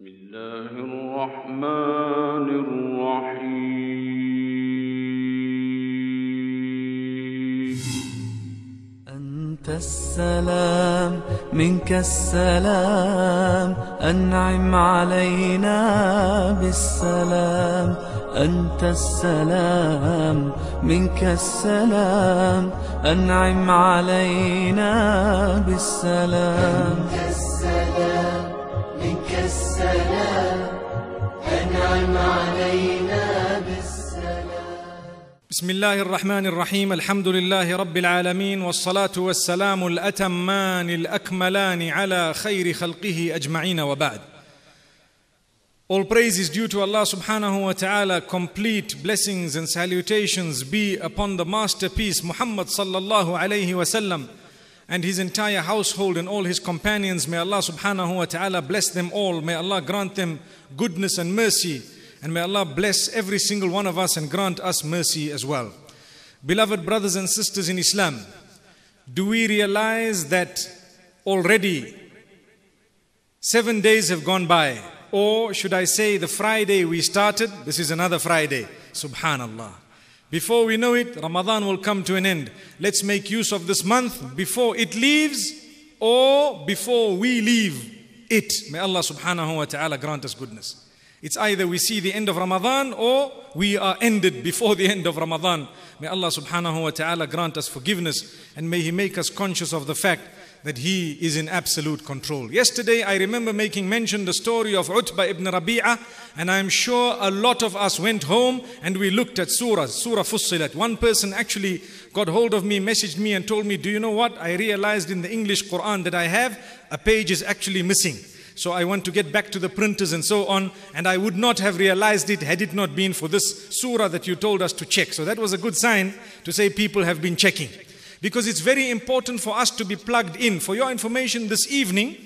بسم الله الرحمن الرحيم أنت السلام منك السلام أنعم علينا بالسلام أنت السلام منك السلام أنعم علينا بالسلام بسم الله الرحمن الرحيم الحمد لله رب العالمين والصلاه والسلام الاتمان الاكملان على خير خلقه اجمعين وبعد All praise is due to Allah subhanahu wa ta'ala. Complete blessings and salutations be upon the masterpiece Muhammad sallallahu alayhi wa sallam and his entire household and all his companions. May Allah subhanahu wa ta'ala bless them all. May Allah grant them goodness and mercy. And may Allah bless every single one of us and grant us mercy as well. Beloved brothers and sisters in Islam, do we realize that already seven days have gone by? Or should I say, the Friday we started, this is another Friday. Subhanallah. Before we know it, Ramadan will come to an end. Let's make use of this month before it leaves or before we leave it. May Allah subhanahu wa ta'ala grant us goodness. It's either we see the end of Ramadan or we are ended before the end of Ramadan. May Allah subhanahu wa ta'ala grant us forgiveness and may He make us conscious of the fact that He is in absolute control. Yesterday I remember making mention the story of Utbah ibn Rabi'ah and I am sure a lot of us went home and we looked at surah, surah Fussilat. One person actually got hold of me, messaged me and told me, do you know what? I realized in the English Quran that I have, a page is actually missing. So I want to get back to the printers and so on. And I would not have realized it had it not been for this surah that you told us to check. So that was a good sign to say people have been checking. Because it's very important for us to be plugged in. For your information this evening,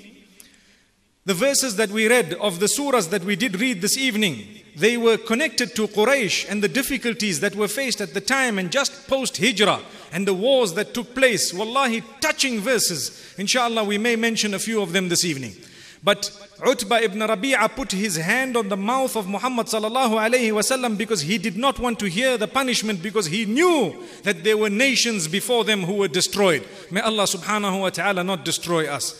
the verses that we read of the surahs that we did read this evening, they were connected to Quraysh and the difficulties that were faced at the time and just post Hijrah and the wars that took place. Wallahi, touching verses. Inshallah, we may mention a few of them this evening. But Utbah ibn Rabi'ah put his hand on the mouth of Muhammad sallallahu alayhi wasallam because he did not want to hear the punishment because he knew that there were nations before them who were destroyed. May Allah subhanahu wa ta'ala not destroy us.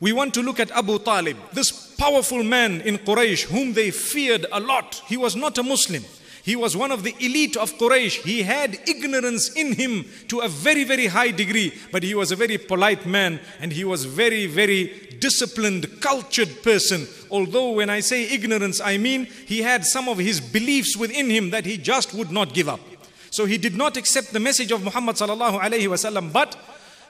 We want to look at Abu Talib, this powerful man in Quraysh whom they feared a lot. He was not a Muslim. He was one of the elite of Quraysh. He had ignorance in him to a very, very high degree, but he was a very polite man and he was very, very disciplined, cultured person. Although when I say ignorance, I mean he had some of his beliefs within him that he just would not give up. So he did not accept the message of Muhammad sallallahu alayhi wasallam, but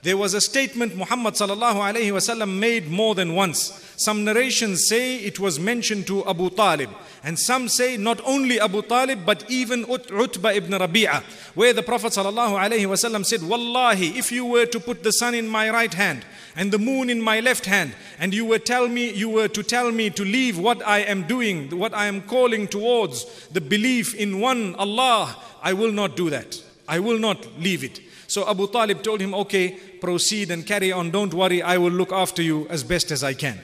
there was a statement Muhammad sallallahu alayhi wasallam made more than once. Some narrations say it was mentioned to Abu Talib. And some say not only Abu Talib but even Utba ibn Rabi'ah. Where the Prophet wasallam said, Wallahi, if you were to put the sun in my right hand and the moon in my left hand and you were, tell me, you were to tell me to leave what I am doing, what I am calling towards, the belief in one Allah, I will not do that. I will not leave it. So Abu Talib told him, okay, proceed and carry on. Don't worry, I will look after you as best as I can.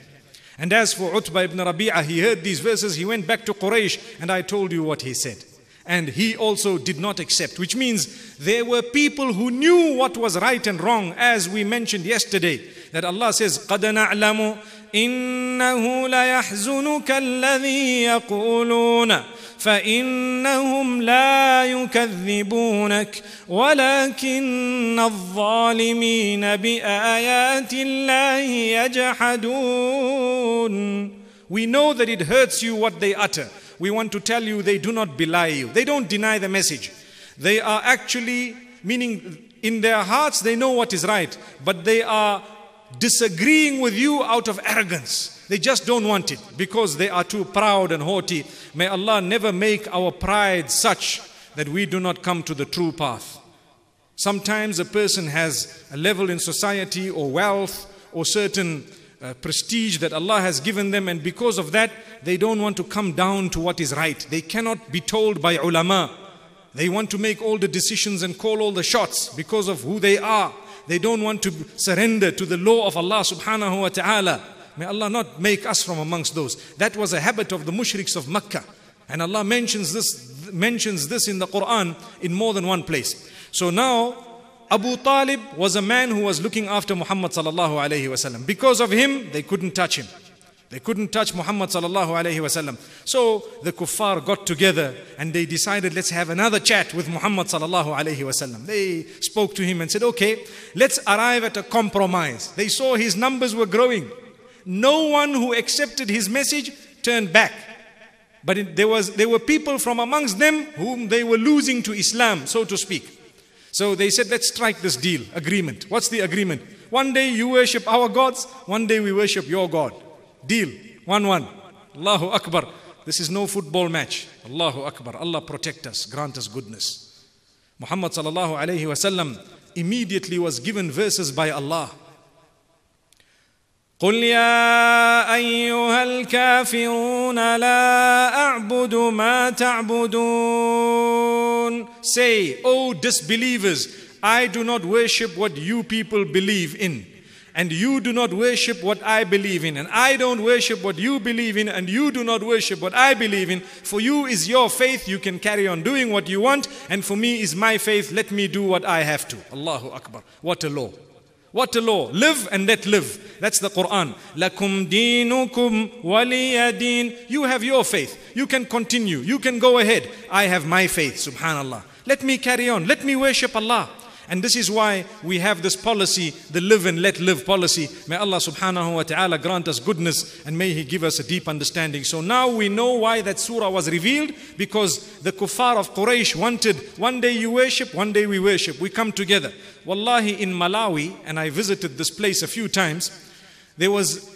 And as for Utbah ibn Rabi'ah, he heard these verses. He went back to Quraysh and I told you what he said. And he also did not accept, which means there were people who knew what was right and wrong, as we mentioned yesterday. That Allah says, قَدَ نَعْلَمُ إِنَّهُ لَيَحْزُنُكَ الَّذِي يَقُولُونَ فإنهم لا يكذبونك ولكن الظالمين بآيات الله يجحدون We know that it hurts you what they utter. We want to tell you they do not belie you. They don't deny the message. They are actually, meaning in their hearts they know what is right, but they are disagreeing with you out of arrogance. They just don't want it because they are too proud and haughty. May Allah never make our pride such that we do not come to the true path. Sometimes a person has a level in society or wealth or certain uh, prestige that Allah has given them and because of that they don't want to come down to what is right. They cannot be told by ulama. They want to make all the decisions and call all the shots because of who they are. They don't want to surrender to the law of Allah subhanahu wa ta'ala. May Allah not make us from amongst those. That was a habit of the mushriks of Makkah. And Allah mentions this, mentions this in the Quran in more than one place. So now, Abu Talib was a man who was looking after Muhammad sallallahu alayhi wasallam. Because of him, they couldn't touch him. They couldn't touch Muhammad sallallahu alayhi wasallam. So the kuffar got together and they decided, let's have another chat with Muhammad sallallahu alayhi wasallam. They spoke to him and said, okay, let's arrive at a compromise. They saw his numbers were growing. No one who accepted his message turned back. But it, there, was, there were people from amongst them whom they were losing to Islam, so to speak. So they said, let's strike this deal, agreement. What's the agreement? One day you worship our gods, one day we worship your God. Deal. 1-1. Allahu Akbar. This is no football match. Allahu Akbar. Allah protect us, grant us goodness. Muhammad sallallahu alayhi wasallam immediately was given verses by Allah. قل يا ايها الكافرون لا اعبد ما تعبدون say O disbelievers i do not worship what you people believe in and you do not worship what I believe in, and I don't worship what you believe in, and you do not worship what I believe in. For you is your faith, you can carry on doing what you want, and for me is my faith, let me do what I have to. Allahu Akbar. What a law. What a law. Live and let live. That's the Quran. Lakum dinukum waliyadin. You have your faith. You can continue. You can go ahead. I have my faith. Subhanallah. Let me carry on. Let me worship Allah. And this is why we have this policy, the live and let live policy. May Allah subhanahu wa ta'ala grant us goodness and may He give us a deep understanding. So now we know why that surah was revealed because the kuffar of Quraysh wanted one day you worship, one day we worship. We come together. Wallahi in Malawi, and I visited this place a few times, there was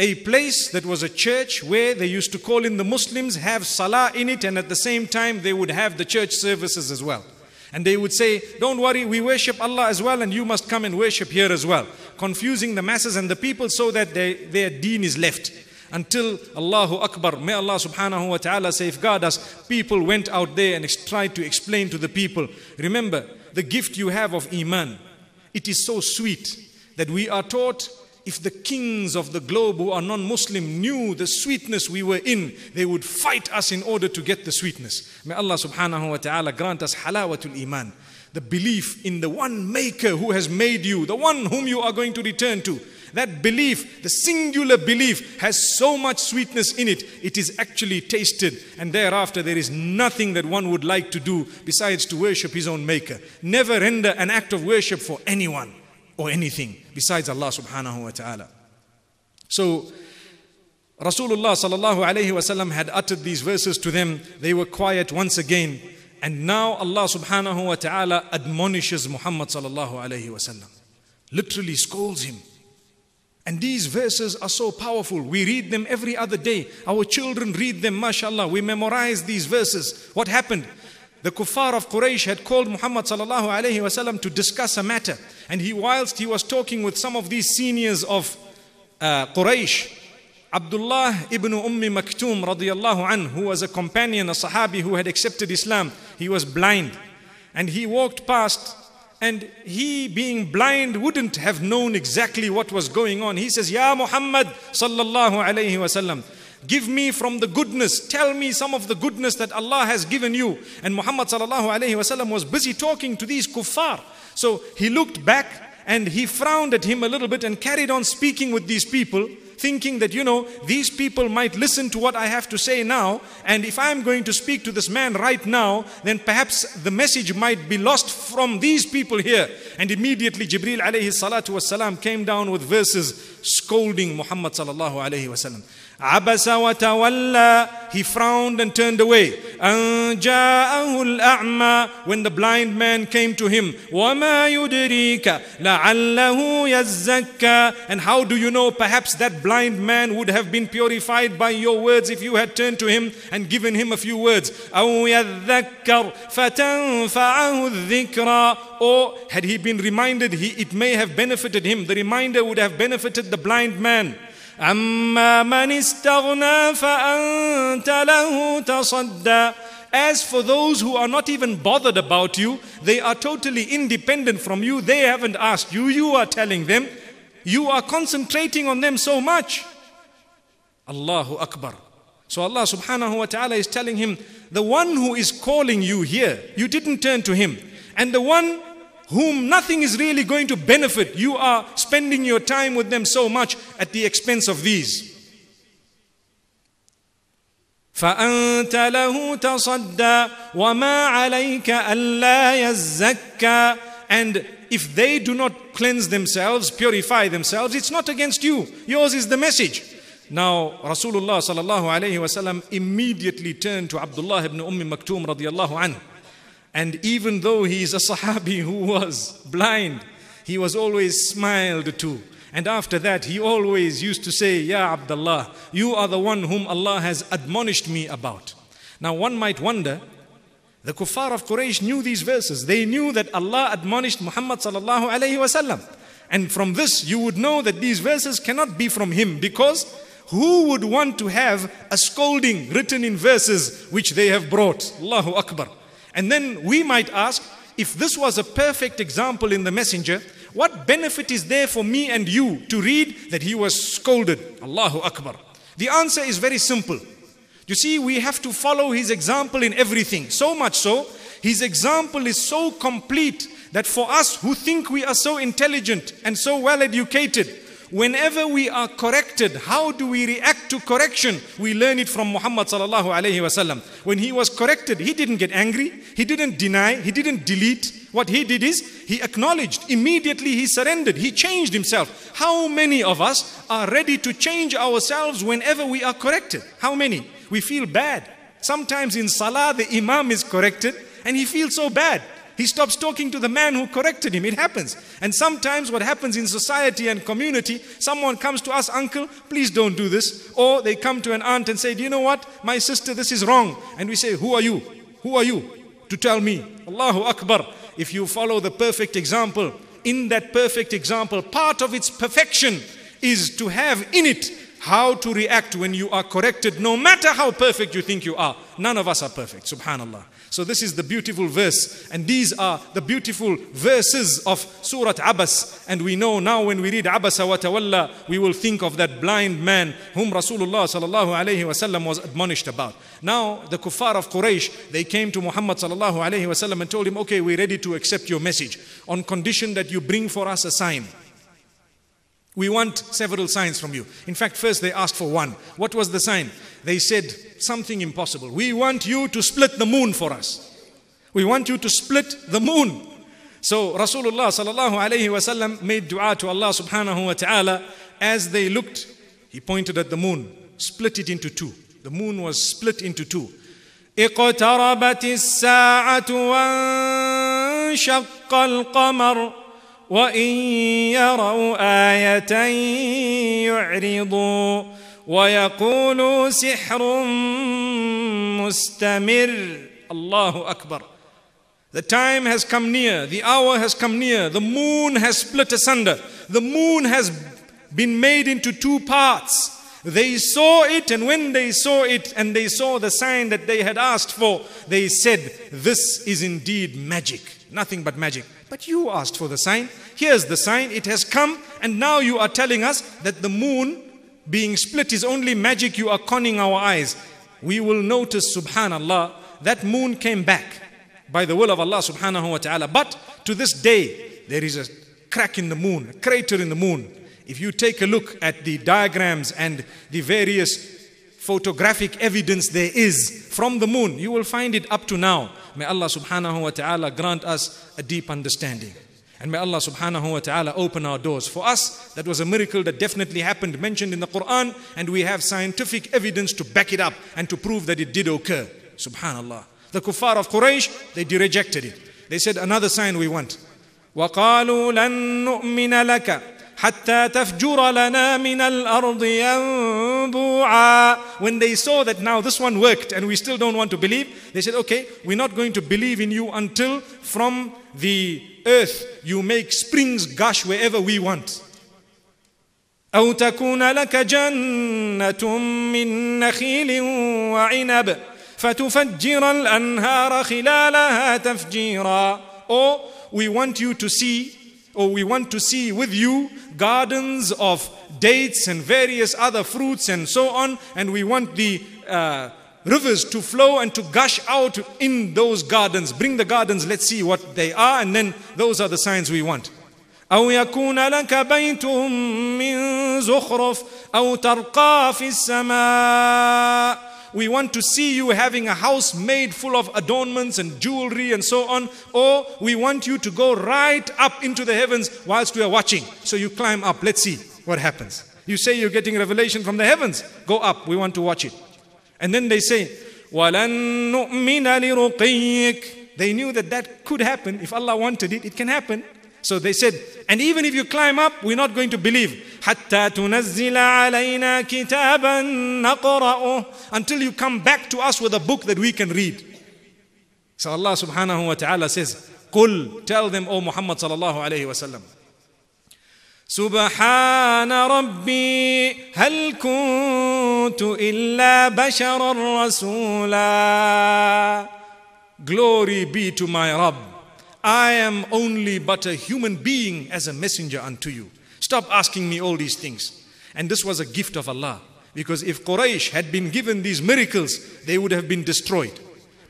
a place that was a church where they used to call in the Muslims, have salah in it, and at the same time they would have the church services as well. And they would say, don't worry, we worship Allah as well and you must come and worship here as well. Confusing the masses and the people so that they, their deen is left. Until Allahu Akbar, may Allah subhanahu wa ta'ala safeguard us. People went out there and tried to explain to the people. Remember, the gift you have of Iman, it is so sweet that we are taught if the kings of the globe who are non Muslim knew the sweetness we were in, they would fight us in order to get the sweetness. May Allah subhanahu wa ta'ala grant us halawatul iman, the belief in the one maker who has made you, the one whom you are going to return to. That belief, the singular belief, has so much sweetness in it, it is actually tasted. And thereafter, there is nothing that one would like to do besides to worship his own Maker. Never render an act of worship for anyone or anything besides Allah subhanahu wa ta'ala. So Rasulullah sallallahu alayhi wasallam had uttered these verses to them. They were quiet once again. And now Allah subhanahu wa ta'ala admonishes Muhammad sallallahu alayhi wasallam. Literally scolds him. And these verses are so powerful. We read them every other day. Our children read them, mashallah. We memorize these verses. What happened? the kuffar of Quraysh had called Muhammad sallallahu alayhi wasallam to discuss a matter. And he, whilst he was talking with some of these seniors of uh, Quraysh, Abdullah ibn Ummi Maktoum radiyallahu anhu, who was a companion, a sahabi who had accepted Islam, he was blind. And he walked past and he being blind wouldn't have known exactly what was going on. He says, Ya Muhammad sallallahu alayhi wasallam. Give me from the goodness. Tell me some of the goodness that Allah has given you. And Muhammad sallallahu alayhi wasallam was busy talking to these kuffar. So he looked back and he frowned at him a little bit and carried on speaking with these people thinking that, you know, these people might listen to what I have to say now. And if I'm going to speak to this man right now, then perhaps the message might be lost from these people here. And immediately Jibril alayhi salatu wasalam came down with verses scolding Muhammad sallallahu alayhi wasallam. Abasa wa tawalla, he frowned and turned away. Anja'ahu al-a'ma, when the blind man came to him. وَمَا يُدْرِيكَ لَعَلَّهُ يَزَّكَّى And how do you know perhaps that blind man would have been purified by your words if you had turned to him and given him a few words. أَوْ يَذَّكَّرْ فَتَنْفَعَهُ الذِّكْرَى Or had he been reminded, he, it may have benefited him. The reminder would have benefited the blind man. أما من استغنى فأنت له تصدى As for those who are not even bothered about you, they are totally independent from you. They haven't asked you. You are telling them. You are concentrating on them so much. Allahu Akbar. So Allah subhanahu wa ta'ala is telling him, the one who is calling you here, you didn't turn to him. And the one whom nothing is really going to benefit. You are spending your time with them so much at the expense of these. فأنت له تصدى وما عليك ألا يزكى And if they do not cleanse themselves, purify themselves, it's not against you. Yours is the message. Now, Rasulullah sallallahu alayhi wa immediately turned to Abdullah ibn Umm Maktoum radiallahu anhu and even though he is a Sahabi who was blind, he was always smiled to. And after that, he always used to say, Ya Abdullah, you are the one whom Allah has admonished me about. Now, one might wonder, the kuffar of Quraysh knew these verses. They knew that Allah admonished Muhammad And from this, you would know that these verses cannot be from him because who would want to have a scolding written in verses which they have brought? Allahu Akbar. And then we might ask, if this was a perfect example in the messenger, what benefit is there for me and you to read that he was scolded? Allahu Akbar. The answer is very simple. You see, we have to follow his example in everything. So much so, his example is so complete that for us who think we are so intelligent and so well educated, Whenever we are corrected, how do we react to correction? We learn it from Muhammad sallallahu alayhi wasallam. When he was corrected, he didn't get angry, he didn't deny, he didn't delete. What he did is he acknowledged, immediately he surrendered, he changed himself. How many of us are ready to change ourselves whenever we are corrected? How many? We feel bad. Sometimes in salah, the imam is corrected and he feels so bad. He stops talking to the man who corrected him. It happens. And sometimes what happens in society and community, someone comes to us, uncle, please don't do this. Or they come to an aunt and say, do you know what? My sister, this is wrong. And we say, who are you? Who are you to tell me? Allahu Akbar. If you follow the perfect example, in that perfect example, part of its perfection is to have in it how to react when you are corrected, no matter how perfect you think you are. None of us are perfect, subhanAllah. So this is the beautiful verse. And these are the beautiful verses of Surah Abbas. And we know now when we read Abbas wa Tawalla, we will think of that blind man whom Rasulullah sallallahu alayhi wasallam was admonished about. Now the kuffar of Quraysh, they came to Muhammad sallallahu alayhi wasallam and told him, okay, we're ready to accept your message on condition that you bring for us a sign. We want several signs from you. In fact, first they asked for one. What was the sign? They said something impossible. We want you to split the moon for us. We want you to split the moon. So Rasulullah sallallahu alayhi wasallam made dua to Allah subhanahu wa ta'ala. As they looked, he pointed at the moon, split it into two. The moon was split into two. اقتربت الساعة وانشق القمر وإن يروا آية يعرضوا ويقولوا سحر مستمر الله أكبر The time has come near, the hour has come near, the moon has split asunder, the moon has been made into two parts. They saw it, and when they saw it and they saw the sign that they had asked for, they said, This is indeed magic, nothing but magic. But you asked for the sign. Here's the sign. It has come. And now you are telling us that the moon being split is only magic. You are conning our eyes. We will notice, subhanallah, that moon came back by the will of Allah subhanahu wa ta'ala. But to this day, there is a crack in the moon, a crater in the moon. If you take a look at the diagrams and the various photographic evidence there is from the moon. You will find it up to now. May Allah subhanahu wa ta'ala grant us a deep understanding. And may Allah subhanahu wa ta'ala open our doors. For us, that was a miracle that definitely happened, mentioned in the Quran, and we have scientific evidence to back it up and to prove that it did occur. Subhanallah. The kuffar of Quraysh, they rejected it. They said, another sign we want. وَقَالُوا لَن نُؤْمِنَ لَكَ حتى تفجر لنا من الأرض ينبوعا When they saw that now this one worked and we still don't want to believe, they said, okay, we're not going to believe in you until from the earth you make springs gush wherever we want. أو تكون لك جنة من نخيل وعنب فتفجر الأنهار خلالها تفجيرا Or we want you to see or oh, we want to see with you gardens of dates and various other fruits and so on, and we want the uh, rivers to flow and to gush out in those gardens. Bring the gardens, let's see what they are, and then those are the signs we want. أو يكون لك بيت من زخرف أو ترقى في السماء we want to see you having a house made full of adornments and jewelry and so on, or we want you to go right up into the heavens whilst we are watching. So you climb up, let's see what happens. You say you're getting revelation from the heavens, go up, we want to watch it. And then they say, They knew that that could happen. If Allah wanted it, it can happen. So they said, and even if you climb up, we're not going to believe. Until you come back to us with a book that we can read. So Allah subhanahu wa ta'ala says, "Kul, Tell them, O Muhammad sallallahu alayhi wa sallam. سبحان ربي هل كنت إلا بشرا رسولا Glory be to my Rabb. I am only but a human being as a messenger unto you. Stop asking me all these things. And this was a gift of Allah. Because if Quraysh had been given these miracles, they would have been destroyed.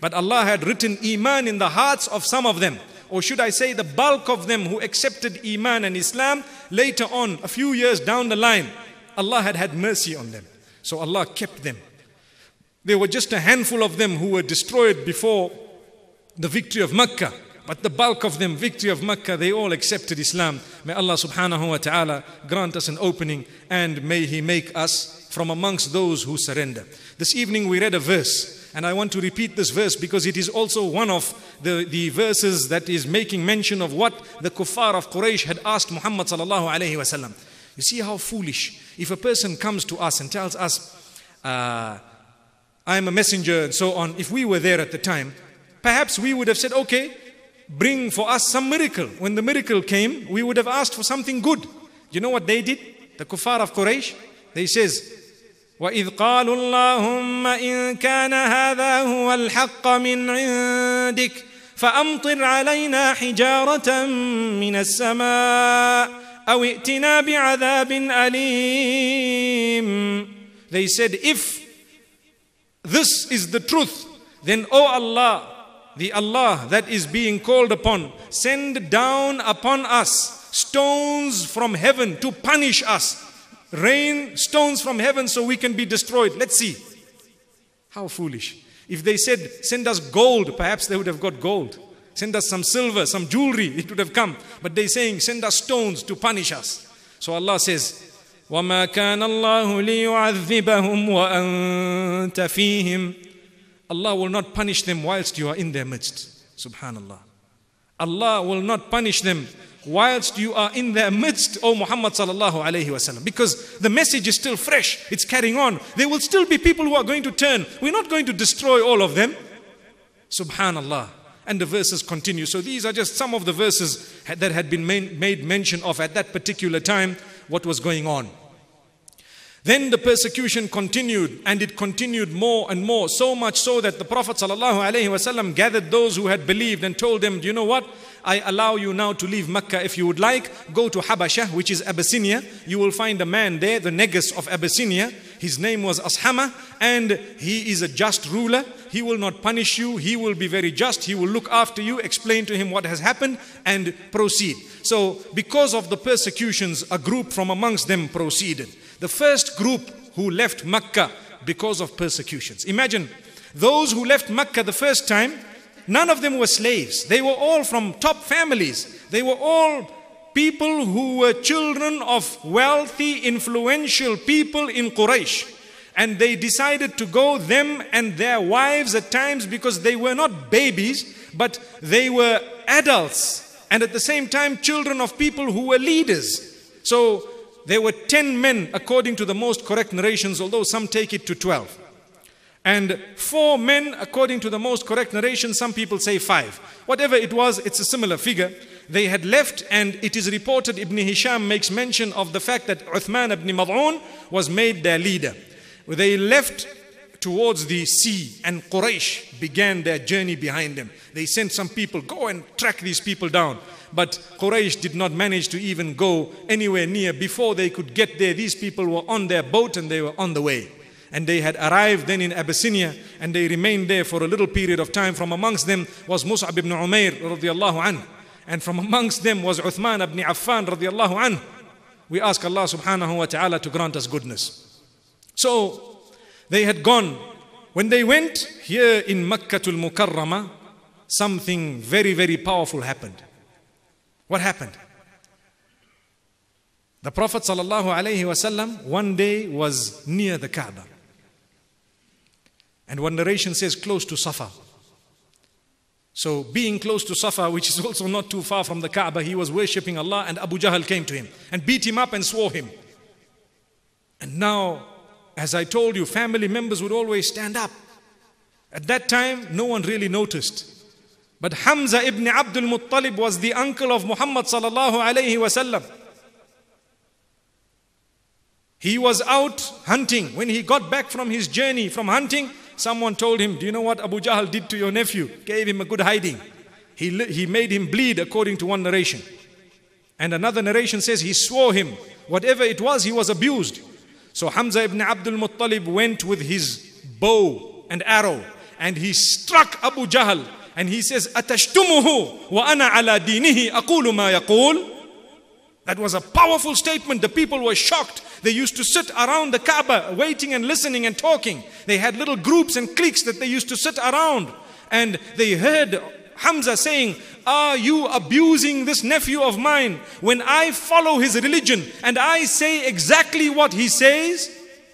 But Allah had written Iman in the hearts of some of them. Or should I say the bulk of them who accepted Iman and Islam later on, a few years down the line, Allah had had mercy on them. So Allah kept them. There were just a handful of them who were destroyed before the victory of Makkah. But the bulk of them, victory of Mecca, they all accepted Islam. May Allah subhanahu wa ta'ala grant us an opening and may He make us from amongst those who surrender. This evening we read a verse and I want to repeat this verse because it is also one of the, the verses that is making mention of what the kuffar of Quraysh had asked Muhammad sallallahu alayhi wasallam. You see how foolish. If a person comes to us and tells us, uh, I am a messenger and so on, if we were there at the time, perhaps we would have said, okay, bring for us some miracle. When the miracle came, we would have asked for something good. You know what they did? The kuffar of Quraysh, they says, وإذ قالوا اللهم إن كان هذا هو الحق من عندك فأمطر علينا حجارة من السماء أو ائتنا بعذاب أليم They said if this is the truth then O oh Allah the Allah that is being called upon, send down upon us stones from heaven to punish us. Rain stones from heaven so we can be destroyed. Let's see. How foolish. If they said, send us gold, perhaps they would have got gold. Send us some silver, some jewelry, it would have come. But they're saying, send us stones to punish us. So Allah says, وَمَا كَانَ اللَّهُ لِيُعَذِّبَهُمْ وَأَنْتَ فِيهِمْ Allah will not punish them whilst you are in their midst. Subhanallah. Allah will not punish them whilst you are in their midst, O Muhammad sallallahu alayhi wasallam. Because the message is still fresh, it's carrying on. There will still be people who are going to turn. We're not going to destroy all of them. Subhanallah. And the verses continue. So these are just some of the verses that had been made mention of at that particular time, what was going on. Then the persecution continued and it continued more and more, so much so that the Prophet ﷺ gathered those who had believed and told them, Do you know what? I allow you now to leave Mecca if you would like. Go to Habasha, which is Abyssinia. You will find a man there, the Negus of Abyssinia. His name was Ashama, and he is a just ruler. He will not punish you. He will be very just. He will look after you, explain to him what has happened, and proceed. So, because of the persecutions, a group from amongst them proceeded. The first group who left Mecca because of persecutions. Imagine those who left Mecca the first time, none of them were slaves. They were all from top families. They were all people who were children of wealthy, influential people in Quraysh. And they decided to go, them and their wives at times, because they were not babies, but they were adults and at the same time children of people who were leaders. So there were 10 men according to the most correct narrations, although some take it to 12. And four men according to the most correct narration, some people say five. Whatever it was, it's a similar figure. They had left and it is reported Ibn Hisham makes mention of the fact that Uthman ibn Mad'un was made their leader. They left towards the sea and Quraysh began their journey behind them. They sent some people, go and track these people down. But Quraysh did not manage to even go anywhere near. Before they could get there, these people were on their boat and they were on the way. And they had arrived then in Abyssinia and they remained there for a little period of time. From amongst them was Mus'ab ibn Umair radiallahu anhu. And from amongst them was Uthman ibn Affan radiallahu anhu. We ask Allah subhanahu wa ta'ala to grant us goodness. So they had gone. When they went here in Makkah al Mukarramah, something very, very powerful happened. What happened? The Prophet ﷺ one day was near the Kaaba. And one narration says close to Safa. So, being close to Safa, which is also not too far from the Kaaba, he was worshipping Allah, and Abu Jahl came to him and beat him up and swore him. And now, as I told you, family members would always stand up. At that time, no one really noticed. But Hamza ibn Abdul Muttalib was the uncle of Muhammad sallallahu alayhi wasallam. He was out hunting. When he got back from his journey from hunting, someone told him, Do you know what Abu Jahl did to your nephew? Gave him a good hiding. He, he made him bleed, according to one narration. And another narration says he swore him. Whatever it was, he was abused. So Hamza ibn Abdul Muttalib went with his bow and arrow and he struck Abu Jahl and he says, Atashtumuhu wa ana ala dinihi aqulu ma yaqul. That was a powerful statement. The people were shocked. They used to sit around the Kaaba waiting and listening and talking. They had little groups and cliques that they used to sit around. And they heard Hamza saying, Are you abusing this nephew of mine when I follow his religion and I say exactly what he says?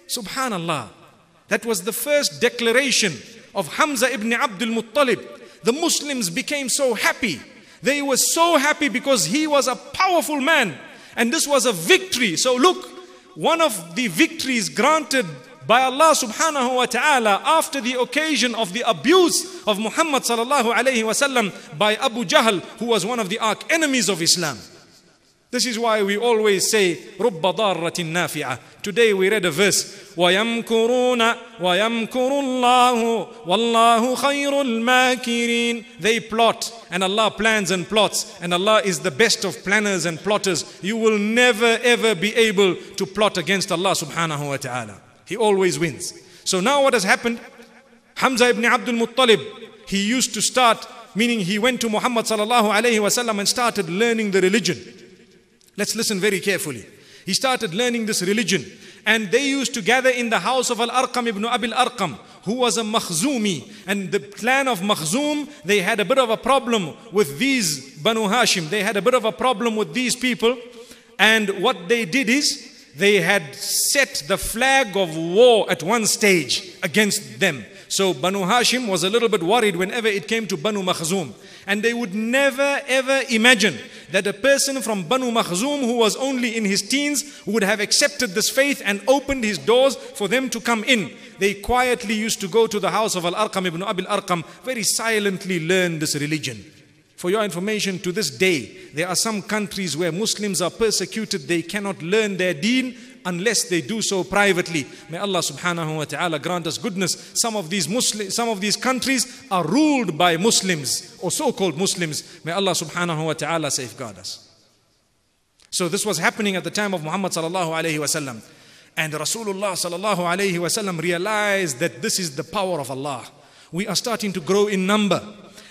Subhanallah. That was the first declaration of Hamza ibn Abdul Muttalib the Muslims became so happy. They were so happy because he was a powerful man. And this was a victory. So look, one of the victories granted by Allah subhanahu wa ta'ala after the occasion of the abuse of Muhammad sallallahu alayhi wa sallam by Abu Jahl, who was one of the arch enemies of Islam. This is why we always say, رُبَّ ضَارَّةٍ نَافِعَةٍ Today we read a verse, وَيَمْكُرُونَ وَيَمْكُرُ اللَّهُ وَاللَّهُ خَيْرُ الْمَاكِرِينَ They plot and Allah plans and plots and Allah is the best of planners and plotters. You will never ever be able to plot against Allah subhanahu wa ta'ala. He always wins. So now what has happened? Hamza ibn Abdul Muttalib, he used to start, meaning he went to Muhammad sallallahu alayhi wa and started learning the religion. Let's listen very carefully. He started learning this religion. And they used to gather in the house of Al-Arqam ibn Abil Arqam, who was a Makhzumi. And the clan of Makhzum, they had a bit of a problem with these Banu Hashim. They had a bit of a problem with these people. And what they did is, they had set the flag of war at one stage against them. So Banu Hashim was a little bit worried whenever it came to Banu Makhzum. And they would never ever imagine that a person from Banu Makhzum who was only in his teens would have accepted this faith and opened his doors for them to come in. They quietly used to go to the house of Al-Arqam ibn Abil Arqam, very silently learn this religion. For your information, to this day, there are some countries where Muslims are persecuted, they cannot learn their deen, unless they do so privately. May Allah subhanahu wa ta'ala grant us goodness. Some of these Muslim, some of these countries are ruled by Muslims or so-called Muslims. May Allah subhanahu wa ta'ala safeguard us. So this was happening at the time of Muhammad sallallahu alayhi wasallam. And Rasulullah sallallahu alayhi wasallam realized that this is the power of Allah. We are starting to grow in number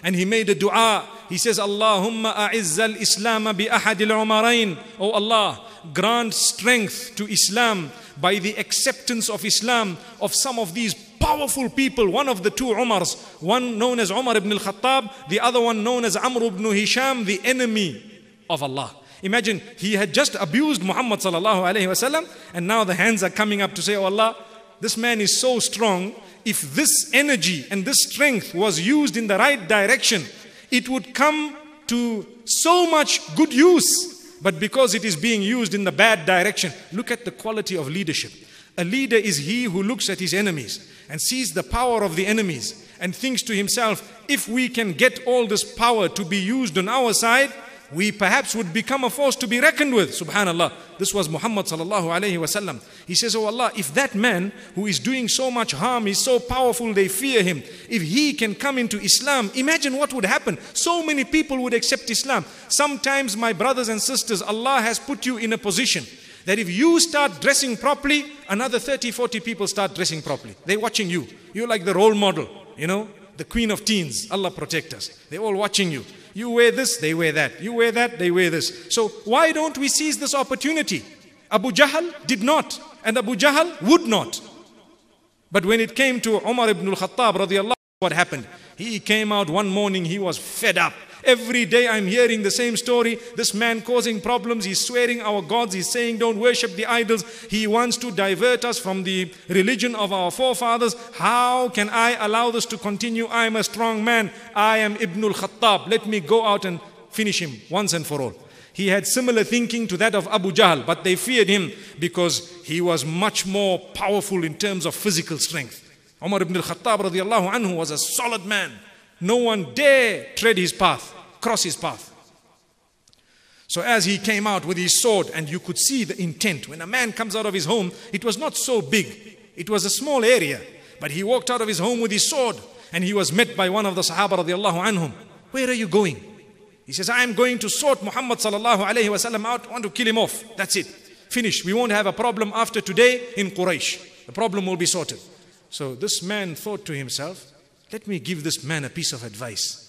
and he made a dua. He says, Allahumma a'izz al-Islam bi ahadil umarain Oh Allah, grant strength to Islam by the acceptance of Islam of some of these powerful people, one of the two Umars, one known as Umar ibn al-Khattab, the other one known as Amr ibn Hisham, the enemy of Allah. Imagine he had just abused Muhammad sallallahu alaihi wasallam, and now the hands are coming up to say, "Oh Allah, this man is so strong if this energy and this strength was used in the right direction, it would come to so much good use. But because it is being used in the bad direction, look at the quality of leadership. A leader is he who looks at his enemies and sees the power of the enemies and thinks to himself, if we can get all this power to be used on our side, we perhaps would become a force to be reckoned with. Subhanallah. This was Muhammad sallallahu alayhi wasallam. He says, Oh Allah, if that man who is doing so much harm is so powerful they fear him, if he can come into Islam, imagine what would happen. So many people would accept Islam. Sometimes, my brothers and sisters, Allah has put you in a position that if you start dressing properly, another 30, 40 people start dressing properly. They're watching you. You're like the role model, you know, the queen of teens. Allah protect us. They're all watching you. You wear this, they wear that. You wear that, they wear this. So why don't we seize this opportunity? Abu Jahl did not, and Abu Jahl would not. But when it came to Umar ibn al-Khattab what happened? He came out one morning, he was fed up. Every day I'm hearing the same story. This man causing problems. He's swearing our gods. He's saying don't worship the idols. He wants to divert us from the religion of our forefathers. How can I allow this to continue? I'm a strong man. I am Ibnul Khattab. Let me go out and finish him once and for all. He had similar thinking to that of Abu Jahl, but they feared him because he was much more powerful in terms of physical strength. Umar ibn al-Khattab anhu was a solid man. No one dare tread his path, cross his path. So as he came out with his sword, and you could see the intent. When a man comes out of his home, it was not so big. It was a small area. But he walked out of his home with his sword, and he was met by one of the Sahaba radiallahu anhum. Where are you going? He says, I am going to sort Muhammad sallallahu alayhi wasallam out, I want to kill him off. That's it. Finish. We won't have a problem after today in Quraysh. The problem will be sorted. So this man thought to himself, let me give this man a piece of advice.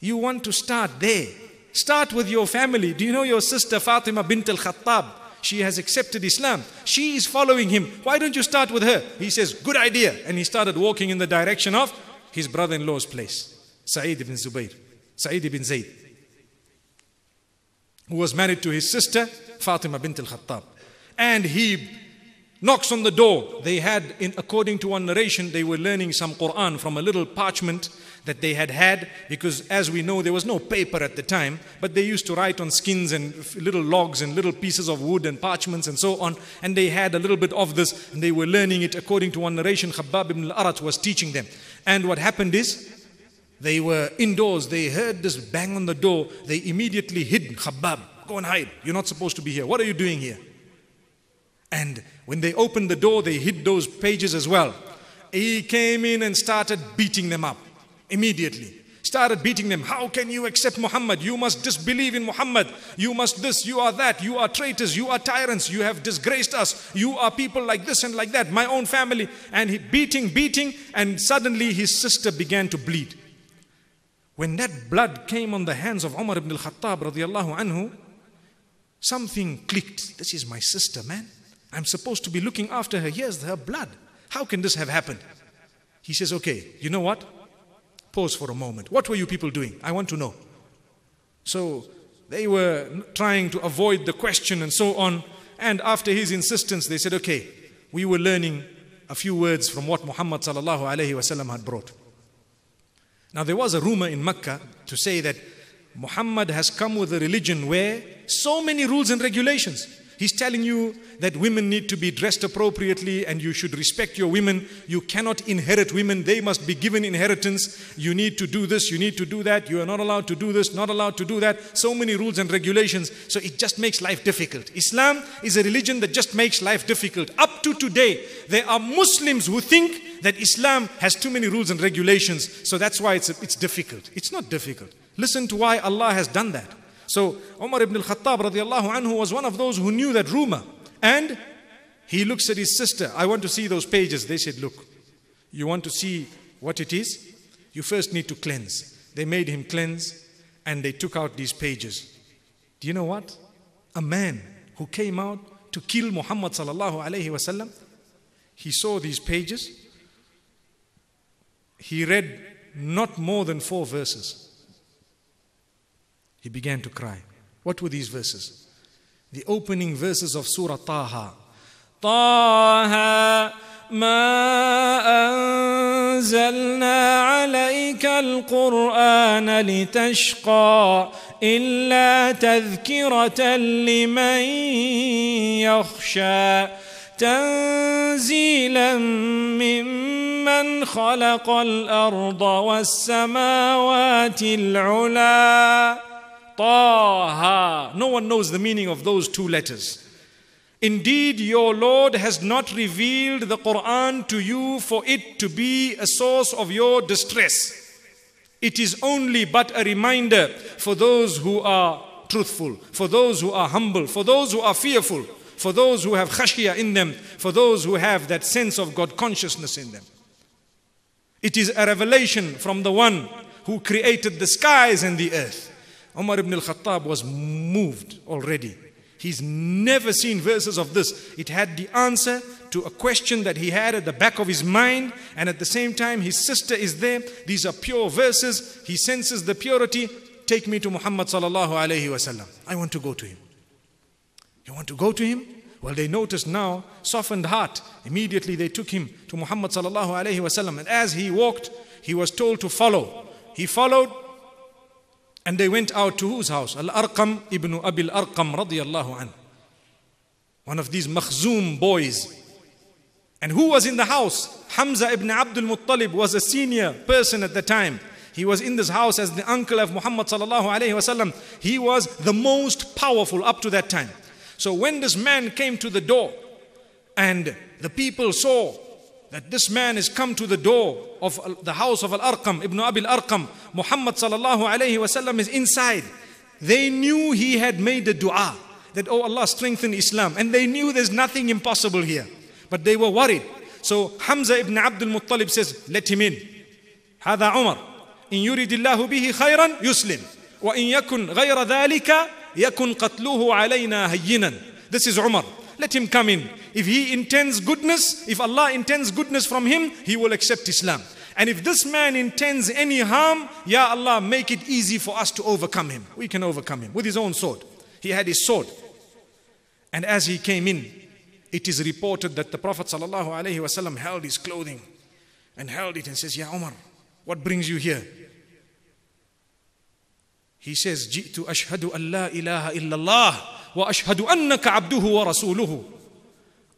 You want to start there. Start with your family. Do you know your sister Fatima bint al Khattab? She has accepted Islam. She is following him. Why don't you start with her? He says, Good idea. And he started walking in the direction of his brother in law's place, Sa'id ibn Zubayr, Sa'id ibn Zayd, who was married to his sister Fatima bint al Khattab. And he knocks on the door. They had, in, according to one narration, they were learning some Quran from a little parchment that they had had because, as we know, there was no paper at the time, but they used to write on skins and little logs and little pieces of wood and parchments and so on. And they had a little bit of this and they were learning it. According to one narration, Khabbab ibn al-Arat was teaching them. And what happened is, they were indoors, they heard this bang on the door, they immediately hid Khabbab. Go and hide. You're not supposed to be here. What are you doing here? And when they opened the door, they hid those pages as well. He came in and started beating them up immediately. Started beating them. How can you accept Muhammad? You must disbelieve in Muhammad. You must this, you are that. You are traitors. You are tyrants. You have disgraced us. You are people like this and like that. My own family. And he beating, beating. And suddenly his sister began to bleed. When that blood came on the hands of Umar ibn al-Khattab radiallahu anhu, something clicked. This is my sister, man. I'm supposed to be looking after her. Here's her blood. How can this have happened? He says, Okay, you know what? Pause for a moment. What were you people doing? I want to know. So they were trying to avoid the question and so on. And after his insistence, they said, Okay, we were learning a few words from what Muhammad had brought. Now there was a rumor in Mecca to say that Muhammad has come with a religion where so many rules and regulations. He's telling you that women need to be dressed appropriately and you should respect your women. You cannot inherit women. They must be given inheritance. You need to do this, you need to do that. You are not allowed to do this, not allowed to do that. So many rules and regulations. So it just makes life difficult. Islam is a religion that just makes life difficult. Up to today, there are Muslims who think that Islam has too many rules and regulations. So that's why it's, it's difficult. It's not difficult. Listen to why Allah has done that. So Umar ibn al-Khattab radiallahu anhu was one of those who knew that rumor. And he looks at his sister. I want to see those pages. They said, look, you want to see what it is? You first need to cleanse. They made him cleanse and they took out these pages. Do you know what? A man who came out to kill Muhammad sallallahu alayhi sallam. he saw these pages. He read not more than four verses. He began to cry. What were these verses? The opening verses of Surah Taha. Taha ما أنزلنا عليك القرآن لتشقى إلا تذكرة لمن يخشى تنزيلا ممن خلق الأرض والسماوات العلى Taha. No one knows the meaning of those two letters. Indeed, your Lord has not revealed the Quran to you for it to be a source of your distress. It is only but a reminder for those who are truthful, for those who are humble, for those who are fearful, for those who have khashiyah in them, for those who have that sense of God consciousness in them. It is a revelation from the one who created the skies and the earth. Umar ibn al-Khattab was moved already. He's never seen verses of this. It had the answer to a question that he had at the back of his mind and at the same time his sister is there. These are pure verses. He senses the purity. Take me to Muhammad sallallahu alayhi wasallam. I want to go to him. You want to go to him? Well, they noticed now, softened heart. Immediately they took him to Muhammad sallallahu alayhi wasallam. And as he walked, he was told to follow. He followed and they went out to whose house? Al Arqam ibn Al Arqam radiallahu an. One of these makhzoom boys. And who was in the house? Hamza ibn Abdul Muttalib was a senior person at the time. He was in this house as the uncle of Muhammad sallallahu alayhi wasallam. He was the most powerful up to that time. So when this man came to the door and the people saw that this man has come to the door of the house of Al-Arqam, Ibn Abi Al-Arqam, Muhammad sallallahu alayhi wasallam is inside. They knew he had made a dua that, oh Allah, strengthen Islam. And they knew there's nothing impossible here. But they were worried. So Hamza ibn Abdul Muttalib says, let him in. هذا عمر إن يريد الله به خيرا يسلم وإن يكن غير ذلك يكن قتله علينا هينا This is Umar let him come in. If he intends goodness, if Allah intends goodness from him, he will accept Islam. And if this man intends any harm, Ya Allah, make it easy for us to overcome him. We can overcome him with his own sword. He had his sword. And as he came in, it is reported that the Prophet ﷺ held his clothing and held it and says, Ya Umar, what brings you here? He says, to ashhadu an la ilaha illallah وأشهد أنك عبده ورسوله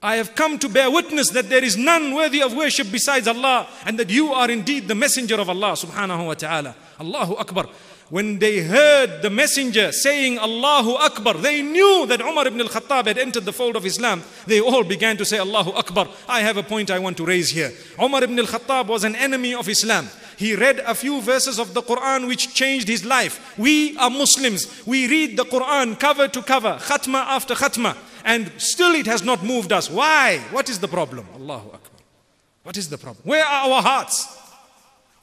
I have come to bear witness that there is none worthy of worship besides Allah and that you are indeed the messenger of Allah subhanahu wa ta'ala. Allahu Akbar. When they heard the messenger saying Allahu Akbar, they knew that Umar ibn al-Khattab had entered the fold of Islam. They all began to say Allahu Akbar. I have a point I want to raise here. Umar ibn al-Khattab was an enemy of Islam. He read a few verses of the Quran which changed his life. We are Muslims. We read the Quran cover to cover, khatma after khatma. And still it has not moved us. Why? What is the problem? Allahu Akbar. What is the problem? Where are our hearts?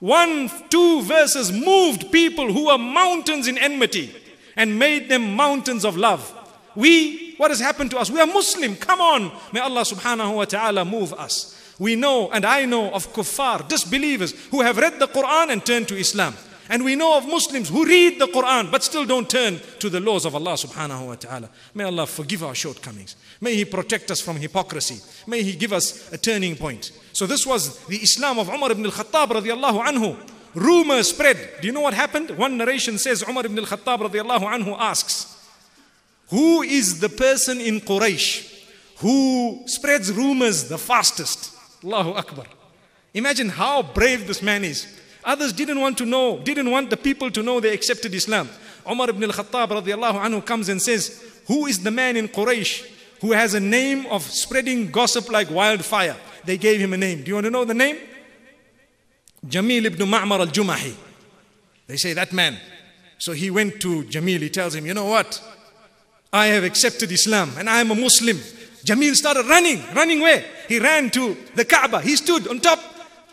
One, two verses moved people who were mountains in enmity and made them mountains of love. We, what has happened to us? We are Muslim. Come on. May Allah subhanahu wa ta'ala move us. We know, and I know, of kuffar, disbelievers who have read the Quran and turned to Islam. And we know of Muslims who read the Quran but still don't turn to the laws of Allah subhanahu wa ta'ala. May Allah forgive our shortcomings. May He protect us from hypocrisy. May He give us a turning point. So this was the Islam of Umar ibn al-Khattab radiallahu anhu. Rumor spread. Do you know what happened? One narration says Umar ibn al-Khattab radiallahu anhu asks, who is the person in Quraysh who spreads rumors the fastest? Allahu Akbar. Imagine how brave this man is. Others didn't want to know, didn't want the people to know they accepted Islam. Umar ibn al-Khattab radiallahu anhu comes and says, who is the man in Quraysh who has a name of spreading gossip like wildfire? They gave him a name. Do you want to know the name? Jamil ibn Ma'mar al-Jumahi. They say that man. So he went to Jamil, he tells him, you know what? I have accepted Islam and I am a Muslim. Jamil started running, running where? He ran to the Kaaba. He stood on top,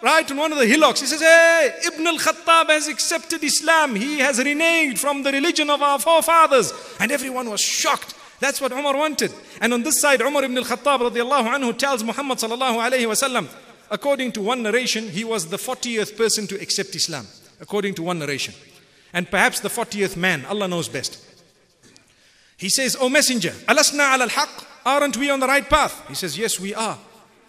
right on one of the hillocks. He says, Hey, Ibn al Khattab has accepted Islam. He has reneged from the religion of our forefathers. And everyone was shocked. That's what Umar wanted. And on this side, Umar ibn al Khattab radiallahu anhu tells Muhammad sallallahu alayhi wasallam, according to one narration, he was the 40th person to accept Islam, according to one narration. And perhaps the 40th man, Allah knows best. He says, O Messenger, alasna al haq Aren't we on the right path? He says, Yes, we are.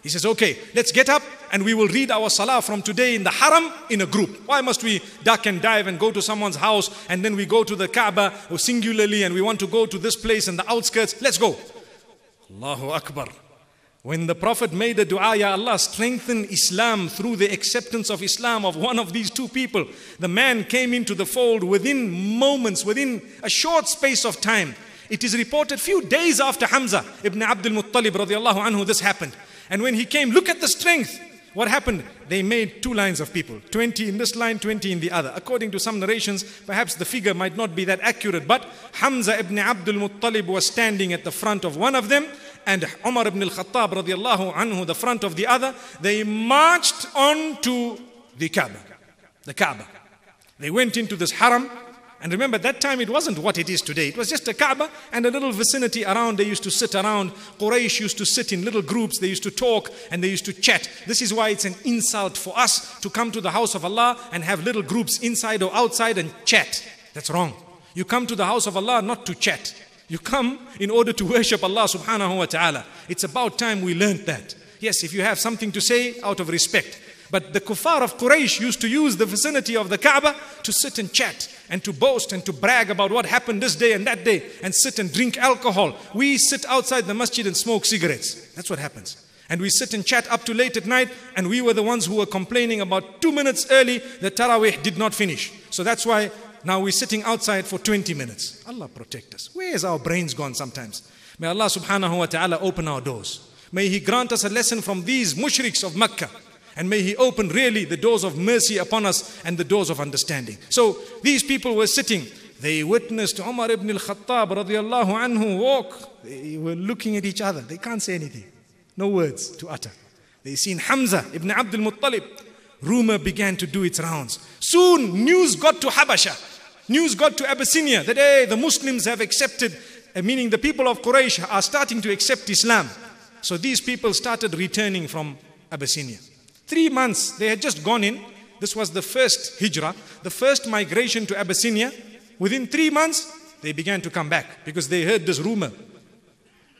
He says, Okay, let's get up and we will read our salah from today in the haram in a group. Why must we duck and dive and go to someone's house and then we go to the Kaaba singularly and we want to go to this place in the outskirts? Let's go. Allahu Akbar. When the Prophet made the dua, Ya Allah, strengthen Islam through the acceptance of Islam of one of these two people, the man came into the fold within moments, within a short space of time. It is reported few days after Hamza ibn Abdul Muttalib radiallahu anhu this happened. And when he came, look at the strength. What happened? They made two lines of people 20 in this line, 20 in the other. According to some narrations, perhaps the figure might not be that accurate, but Hamza ibn Abdul Muttalib was standing at the front of one of them, and Umar ibn al Khattab, radiallahu anhu, the front of the other. They marched on to the Kaaba. The Kaaba. They went into this haram and remember, that time it wasn't what it is today. It was just a Kaaba and a little vicinity around. They used to sit around. Quraysh used to sit in little groups. They used to talk and they used to chat. This is why it's an insult for us to come to the house of Allah and have little groups inside or outside and chat. That's wrong. You come to the house of Allah not to chat. You come in order to worship Allah subhanahu wa ta'ala. It's about time we learned that. Yes, if you have something to say out of respect, but the kuffar of Quraysh used to use the vicinity of the Kaaba to sit and chat and to boast and to brag about what happened this day and that day and sit and drink alcohol. We sit outside the masjid and smoke cigarettes. That's what happens. And we sit and chat up to late at night and we were the ones who were complaining about two minutes early the Taraweeh did not finish. So that's why now we're sitting outside for 20 minutes. Allah protect us. Where is our brains gone sometimes? May Allah subhanahu wa ta'ala open our doors. May He grant us a lesson from these mushriks of Makkah. And may He open really the doors of mercy upon us and the doors of understanding. So these people were sitting. They witnessed Umar ibn al-Khattab radiyallahu anhu walk. They were looking at each other. They can't say anything. No words to utter. They seen Hamza ibn Abdul Muttalib. Rumor began to do its rounds. Soon news got to Habasha. News got to Abyssinia that hey, the Muslims have accepted, eh, meaning the people of Quraysh are starting to accept Islam. So these people started returning from Abyssinia. Three months, they had just gone in. This was the first hijrah, the first migration to Abyssinia. Within three months, they began to come back because they heard this rumor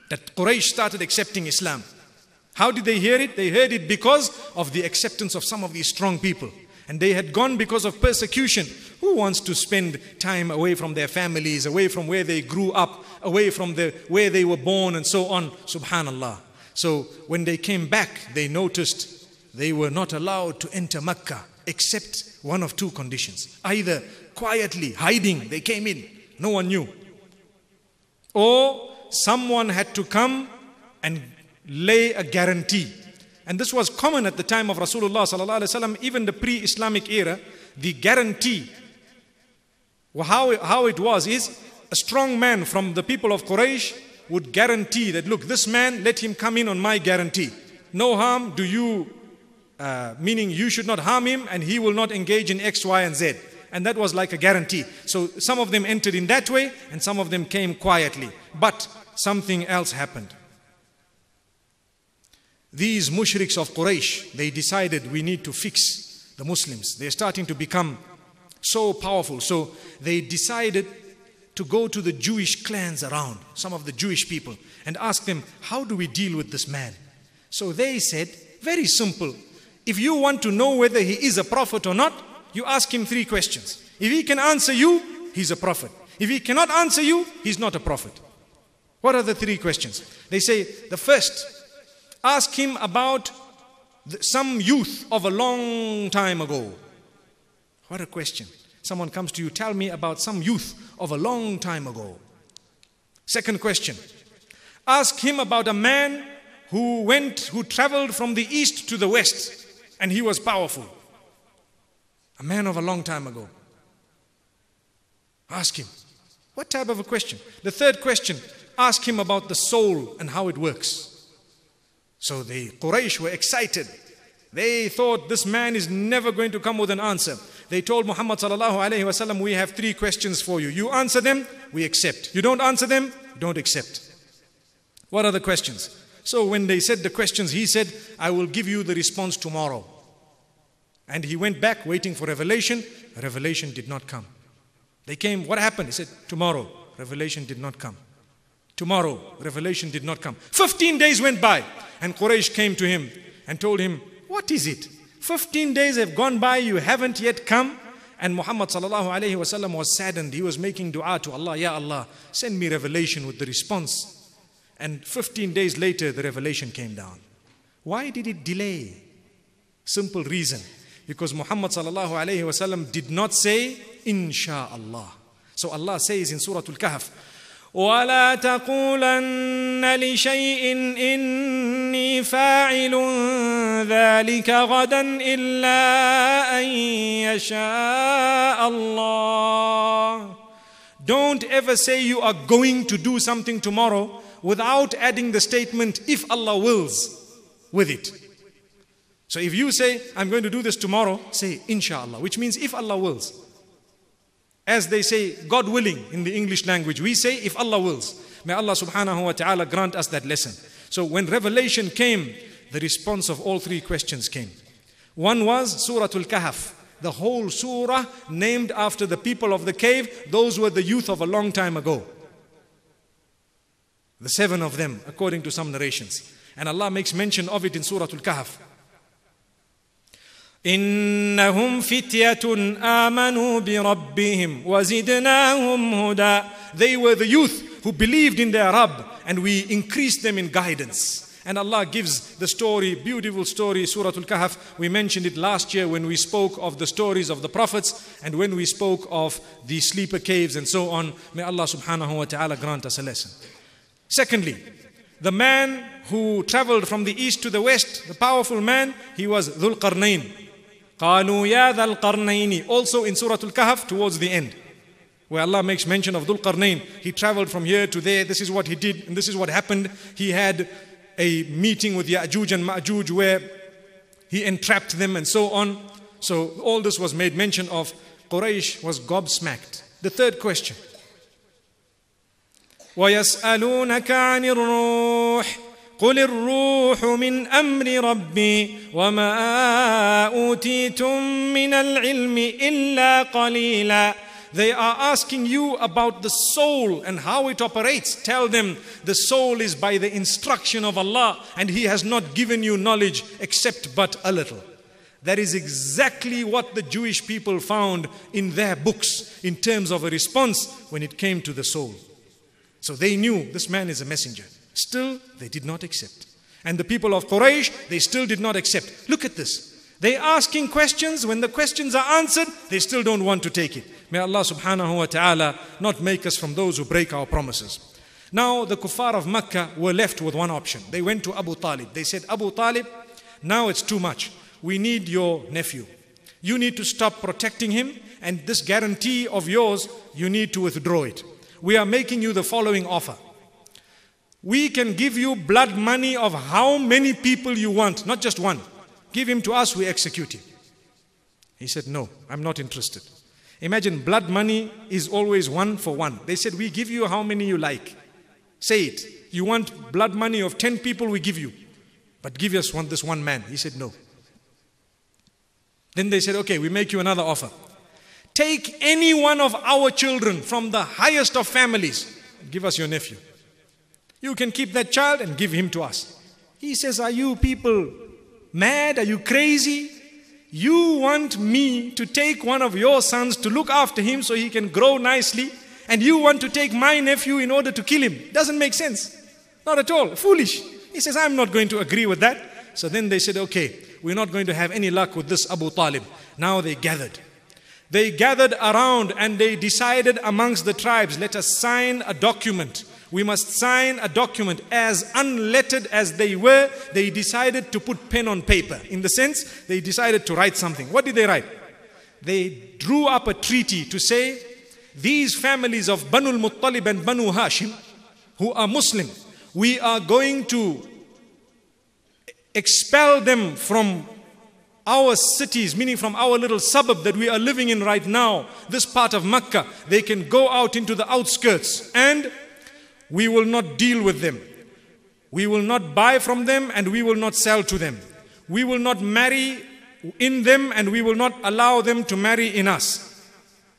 that Quraysh started accepting Islam. How did they hear it? They heard it because of the acceptance of some of these strong people. And they had gone because of persecution. Who wants to spend time away from their families, away from where they grew up, away from the, where they were born, and so on? Subhanallah. So when they came back, they noticed they were not allowed to enter Mecca except one of two conditions. Either quietly, hiding, they came in, no one knew. Or someone had to come and lay a guarantee. And this was common at the time of Rasulullah even the pre-Islamic era. The guarantee, how, how it was is, a strong man from the people of Quraysh would guarantee that, look, this man, let him come in on my guarantee. No harm do you uh, meaning you should not harm him and he will not engage in X, Y, and Z. And that was like a guarantee. So some of them entered in that way and some of them came quietly. But something else happened. These mushriks of Quraysh, they decided we need to fix the Muslims. They're starting to become so powerful. So they decided to go to the Jewish clans around, some of the Jewish people, and ask them, how do we deal with this man? So they said, very simple, if you want to know whether he is a prophet or not, you ask him three questions. If he can answer you, he's a prophet. If he cannot answer you, he's not a prophet. What are the three questions? They say the first, ask him about some youth of a long time ago. What a question. Someone comes to you, tell me about some youth of a long time ago. Second question, ask him about a man who went, who traveled from the east to the west and he was powerful. A man of a long time ago. Ask him. What type of a question? The third question, ask him about the soul and how it works. So the Quraysh were excited. They thought this man is never going to come with an answer. They told Muhammad sallallahu alaihi wasallam, we have three questions for you. You answer them, we accept. You don't answer them, don't accept. What are the questions? So when they said the questions, he said, I will give you the response tomorrow. And he went back waiting for revelation. Revelation did not come. They came, what happened? He said, Tomorrow. Revelation did not come. Tomorrow. Revelation did not come. 15 days went by, and Quraysh came to him and told him, What is it? 15 days have gone by, you haven't yet come. And Muhammad was saddened. He was making dua to Allah, Ya Allah, send me revelation with the response. And 15 days later, the revelation came down. Why did it delay? Simple reason because Muhammad sallallahu alayhi wasallam did not say insha'Allah. So Allah says in Surah Al-Kahf, ولا تقولن لشيء إني فاعل ذلك غدا إلا أن يشاء الله Don't ever say you are going to do something tomorrow without adding the statement if Allah wills with it. So if you say, I'm going to do this tomorrow, say, inshallah, which means if Allah wills. As they say, God willing in the English language, we say, if Allah wills. May Allah subhanahu wa ta'ala grant us that lesson. So when revelation came, the response of all three questions came. One was Suratul Kahf, the whole surah named after the people of the cave. Those were the youth of a long time ago. The seven of them, according to some narrations. And Allah makes mention of it in Suratul Kahf. إنهم فتية آمنوا بربهم وزدناهم هدى They were the youth who believed in their Rabb and we increased them in guidance. And Allah gives the story, beautiful story, Surah Al-Kahf. We mentioned it last year when we spoke of the stories of the prophets and when we spoke of the sleeper caves and so on. May Allah subhanahu wa ta'ala grant us a lesson. Secondly, the man who traveled from the east to the west, the powerful man, he was Dhul Qarnayn. قالوا يا ذا القرنين also in Surah Al-Kahf towards the end where Allah makes mention of Dhul Qarnayn he traveled from here to there this is what he did and this is what happened he had a meeting with Ya'juj and Ma'juj where he entrapped them and so on so all this was made mention of Quraysh was gobsmacked the third question وَيَسْأَلُونَكَ عَنِ الرُّوحِ قل الروح من امر ربي وما اوتيتم من العلم الا قليلا They are asking you about the soul and how it operates. Tell them the soul is by the instruction of Allah and He has not given you knowledge except but a little. That is exactly what the Jewish people found in their books in terms of a response when it came to the soul. So they knew this man is a messenger. Still, they did not accept. And the people of Quraysh, they still did not accept. Look at this. They're asking questions. When the questions are answered, they still don't want to take it. May Allah subhanahu wa ta'ala not make us from those who break our promises. Now, the kuffar of Mecca were left with one option. They went to Abu Talib. They said, Abu Talib, now it's too much. We need your nephew. You need to stop protecting him, and this guarantee of yours, you need to withdraw it. We are making you the following offer. We can give you blood money of how many people you want, not just one. Give him to us, we execute him. He said, No, I'm not interested. Imagine blood money is always one for one. They said, We give you how many you like. Say it. You want blood money of 10 people, we give you. But give us one, this one man. He said, No. Then they said, Okay, we make you another offer. Take any one of our children from the highest of families, give us your nephew. You can keep that child and give him to us. He says, Are you people mad? Are you crazy? You want me to take one of your sons to look after him so he can grow nicely, and you want to take my nephew in order to kill him. Doesn't make sense. Not at all. Foolish. He says, I'm not going to agree with that. So then they said, Okay, we're not going to have any luck with this Abu Talib. Now they gathered. They gathered around and they decided amongst the tribes, let us sign a document we must sign a document as unlettered as they were. They decided to put pen on paper. In the sense, they decided to write something. What did they write? They drew up a treaty to say, these families of Banu al-Muttalib and Banu Hashim, who are Muslim, we are going to expel them from our cities, meaning from our little suburb that we are living in right now, this part of Mecca, they can go out into the outskirts and we will not deal with them. We will not buy from them and we will not sell to them. We will not marry in them and we will not allow them to marry in us.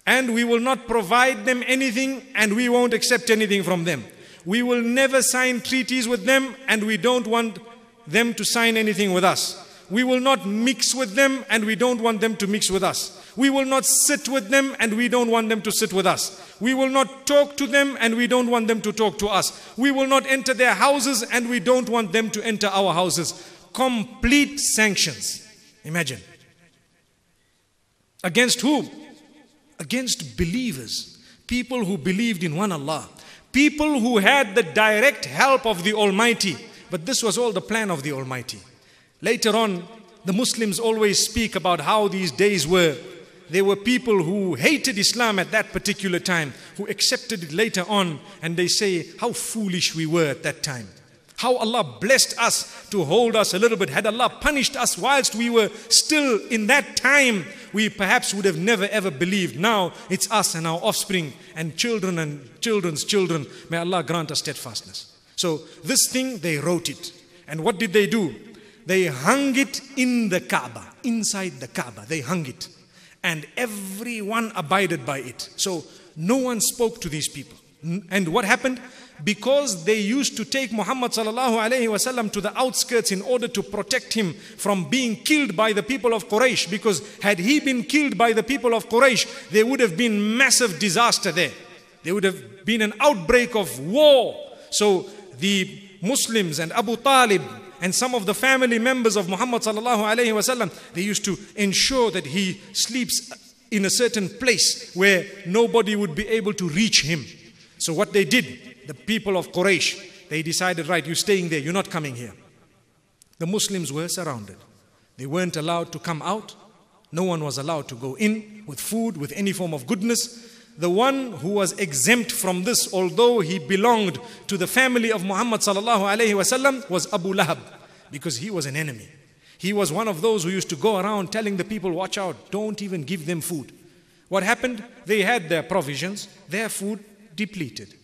And we will not provide them anything and we won't accept anything from them. We will never sign treaties with them and we don't want them to sign anything with us. We will not mix with them and we don't want them to mix with us. We will not sit with them and we don't want them to sit with us. We will not talk to them and we don't want them to talk to us. We will not enter their houses and we don't want them to enter our houses. Complete sanctions. Imagine. Against whom? Against believers. People who believed in one Allah. People who had the direct help of the Almighty. But this was all the plan of the Almighty. Later on, the Muslims always speak about how these days were there were people who hated Islam at that particular time, who accepted it later on, and they say how foolish we were at that time. How Allah blessed us to hold us a little bit. Had Allah punished us whilst we were still in that time, we perhaps would have never ever believed. Now it's us and our offspring and children and children's children. May Allah grant us steadfastness. So this thing, they wrote it. And what did they do? They hung it in the Kaaba, inside the Kaaba. They hung it and everyone abided by it. So no one spoke to these people. And what happened? Because they used to take Muhammad sallallahu alayhi wasallam to the outskirts in order to protect him from being killed by the people of Quraysh. Because had he been killed by the people of Quraysh, there would have been massive disaster there. There would have been an outbreak of war. So the Muslims and Abu Talib and some of the family members of Muhammad sallallahu alaihi wasallam, they used to ensure that he sleeps in a certain place where nobody would be able to reach him. So what they did, the people of Quraysh, they decided, right, you're staying there, you're not coming here. The Muslims were surrounded. They weren't allowed to come out. No one was allowed to go in with food, with any form of goodness the one who was exempt from this, although he belonged to the family of Muhammad sallallahu alayhi wasallam, was Abu Lahab, because he was an enemy. He was one of those who used to go around telling the people, watch out, don't even give them food. What happened? They had their provisions, their food depleted.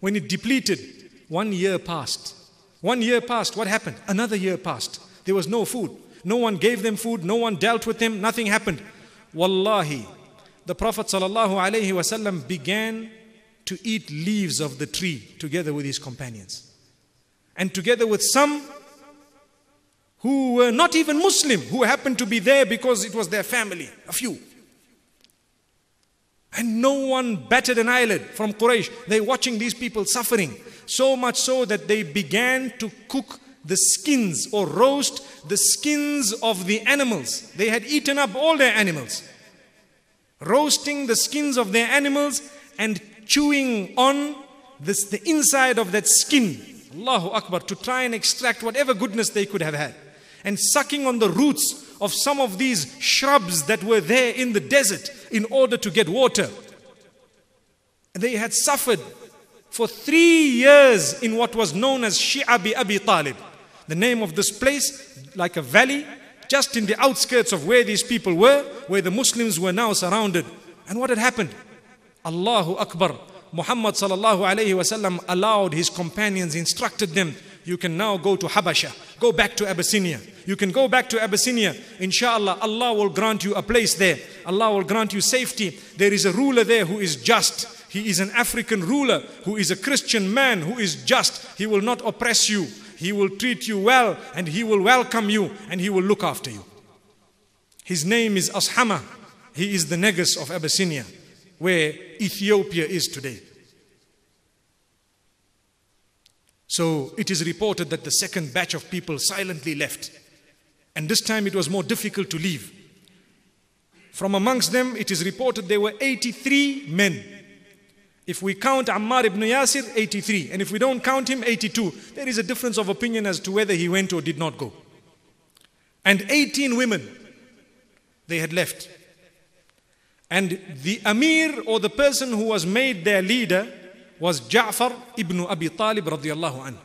When it depleted, one year passed. One year passed, what happened? Another year passed. There was no food. No one gave them food, no one dealt with them, nothing happened. Wallahi, the Prophet ﷺ began to eat leaves of the tree together with his companions. And together with some who were not even Muslim, who happened to be there because it was their family, a few. And no one batted an eyelid from Quraysh. They're watching these people suffering. So much so that they began to cook the skins or roast the skins of the animals. They had eaten up all their animals roasting the skins of their animals and chewing on this, the inside of that skin. Allahu Akbar, to try and extract whatever goodness they could have had. And sucking on the roots of some of these shrubs that were there in the desert in order to get water. They had suffered for three years in what was known as Shi'abi Abi Talib. The name of this place, like a valley, just in the outskirts of where these people were, where the Muslims were now surrounded. And what had happened? Allahu Akbar. Muhammad sallallahu alayhi wasallam allowed his companions, instructed them, you can now go to Habasha, go back to Abyssinia. You can go back to Abyssinia. Inshallah, Allah will grant you a place there. Allah will grant you safety. There is a ruler there who is just. He is an African ruler who is a Christian man who is just. He will not oppress you. He will treat you well and He will welcome you and He will look after you. His name is Ashama. He is the Negus of Abyssinia, where Ethiopia is today. So it is reported that the second batch of people silently left. And this time it was more difficult to leave. From amongst them, it is reported there were 83 men if we count Ammar ibn Yasir, 83. And if we don't count him, 82. There is a difference of opinion as to whether he went or did not go. And 18 women, they had left. And the Amir or the person who was made their leader was Ja'far ibn Abi Talib radiallahu anhu.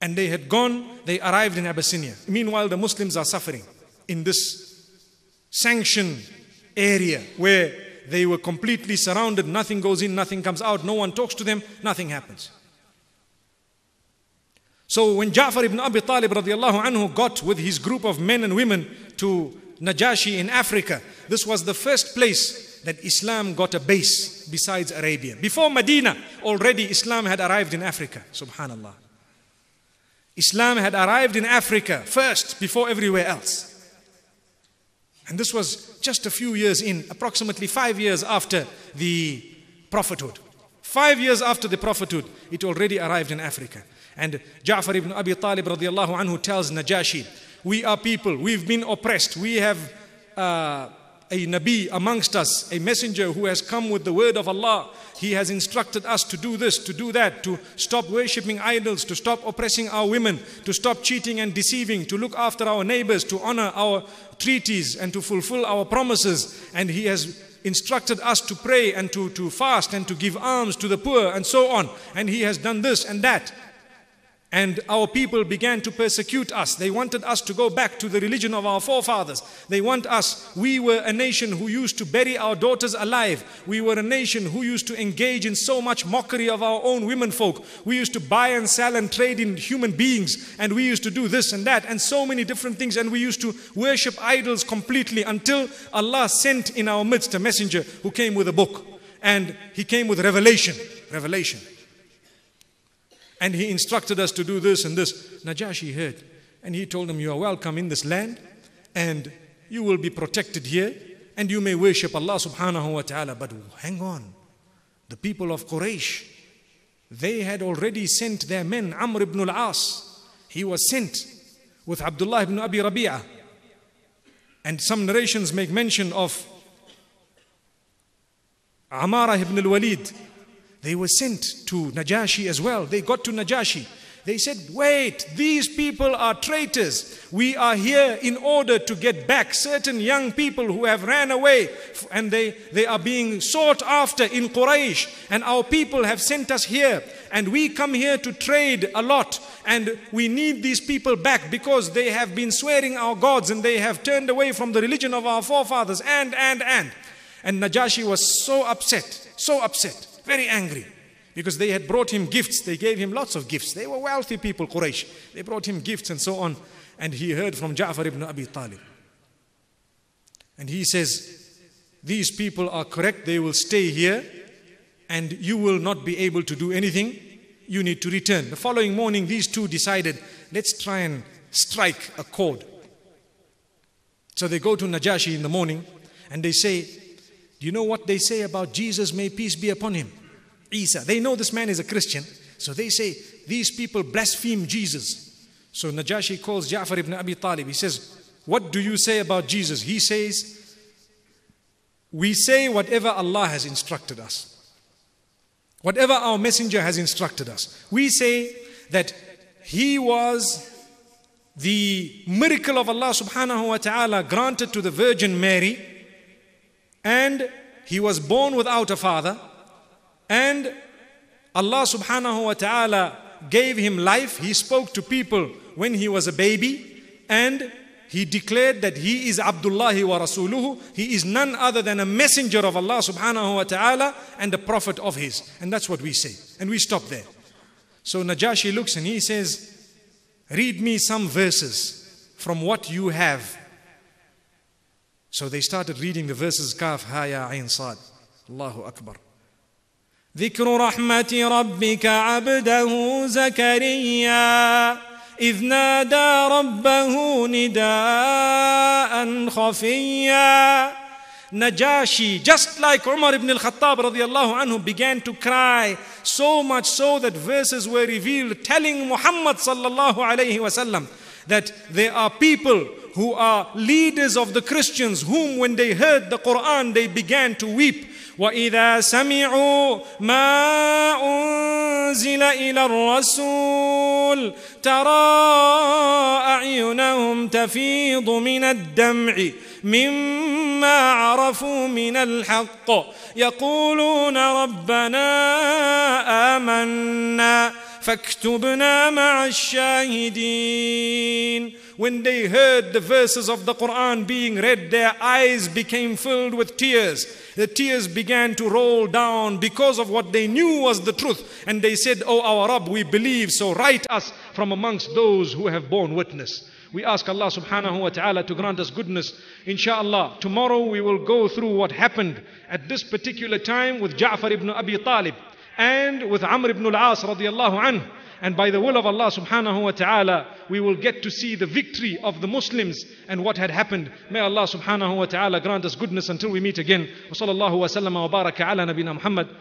And they had gone, they arrived in Abyssinia. Meanwhile, the Muslims are suffering in this sanctioned area where they were completely surrounded, nothing goes in, nothing comes out, no one talks to them, nothing happens. So when Ja'far ibn Abi Talib radiallahu anhu got with his group of men and women to Najashi in Africa, this was the first place that Islam got a base besides Arabia. Before Medina, already Islam had arrived in Africa, subhanallah. Islam had arrived in Africa first before everywhere else. And this was just a few years in, approximately five years after the prophethood. Five years after the prophethood, it already arrived in Africa. And Ja'far ibn Abi Talib radiallahu anhu tells Najashi, we are people, we've been oppressed, we have uh, a Nabi amongst us, a messenger who has come with the word of Allah. He has instructed us to do this, to do that, to stop worshipping idols, to stop oppressing our women, to stop cheating and deceiving, to look after our neighbors, to honor our treaties and to fulfill our promises. And He has instructed us to pray and to, to fast and to give alms to the poor and so on. And He has done this and that. And our people began to persecute us. They wanted us to go back to the religion of our forefathers. They want us. We were a nation who used to bury our daughters alive. We were a nation who used to engage in so much mockery of our own womenfolk. We used to buy and sell and trade in human beings. And we used to do this and that and so many different things. And we used to worship idols completely until Allah sent in our midst a messenger who came with a book. And he came with revelation. Revelation. And he instructed us to do this and this. Najashi heard. And he told them, You are welcome in this land and you will be protected here and you may worship Allah subhanahu wa ta'ala. But hang on. The people of Quraysh, they had already sent their men, Amr ibn al-As. He was sent with Abdullah ibn Abi Rabia, And some narrations make mention of Amara ibn al-Walid, they were sent to Najashi as well. They got to Najashi. They said, wait, these people are traitors. We are here in order to get back certain young people who have ran away and they, they are being sought after in Quraysh. And our people have sent us here. And we come here to trade a lot. And we need these people back because they have been swearing our gods and they have turned away from the religion of our forefathers and, and, and. And Najashi was so upset, so upset very angry because they had brought him gifts. They gave him lots of gifts. They were wealthy people, Quraysh. They brought him gifts and so on. And he heard from Ja'far ibn Abi Talib. And he says, These people are correct. They will stay here and you will not be able to do anything. You need to return. The following morning, these two decided, Let's try and strike a chord. So they go to Najashi in the morning and they say, do you know what they say about Jesus? May peace be upon him. Isa. They know this man is a Christian. So they say, these people blaspheme Jesus. So Najashi calls Ja'far ibn Abi Talib. He says, what do you say about Jesus? He says, we say whatever Allah has instructed us. Whatever our messenger has instructed us. We say that he was the miracle of Allah subhanahu wa ta'ala granted to the Virgin Mary and he was born without a father and Allah subhanahu wa ta'ala gave him life he spoke to people when he was a baby and he declared that he is Abdullah wa Rasuluhu. He is none other than a messenger of Allah subhanahu wa ta'ala and a prophet of his. And that's what we say. And we stop there. So Najashi looks and he says, Read me some verses from what you have so they started reading the verses Kaf, haya Ain, Sad. Allahu Akbar. ذكر رحمة ربك عبده زكريا إذ نادى ربه نداء خفيا Najashi, just like Umar ibn al-Khattab radiallahu anhu began to cry, so much so that verses were revealed telling Muhammad sallallahu alayhi wasallam that there are people who are leaders of the Christians, whom when they heard the Quran they began to weep. وإذا سمعوا ما أنزل إلى الرسول ترى أعينهم تفيض من الدمع مما عرفوا من الحق يقولون ربنا آمنا فاكتبنا مع الشاهدين When they heard the verses of the Quran being read, their eyes became filled with tears. The tears began to roll down because of what they knew was the truth. And they said, "O oh, our Rabb, we believe, so write us from amongst those who have borne witness. We ask Allah subhanahu wa ta'ala to grant us goodness. Inshallah, tomorrow we will go through what happened at this particular time with Ja'far ibn Abi Talib and with Amr ibn al-As radiallahu anhu. And by the will of Allah subhanahu wa ta'ala, we will get to see the victory of the Muslims and what had happened. May Allah subhanahu wa ta'ala grant us goodness until we meet again. وصلى الله وسلم وبارك على نبينا محمد.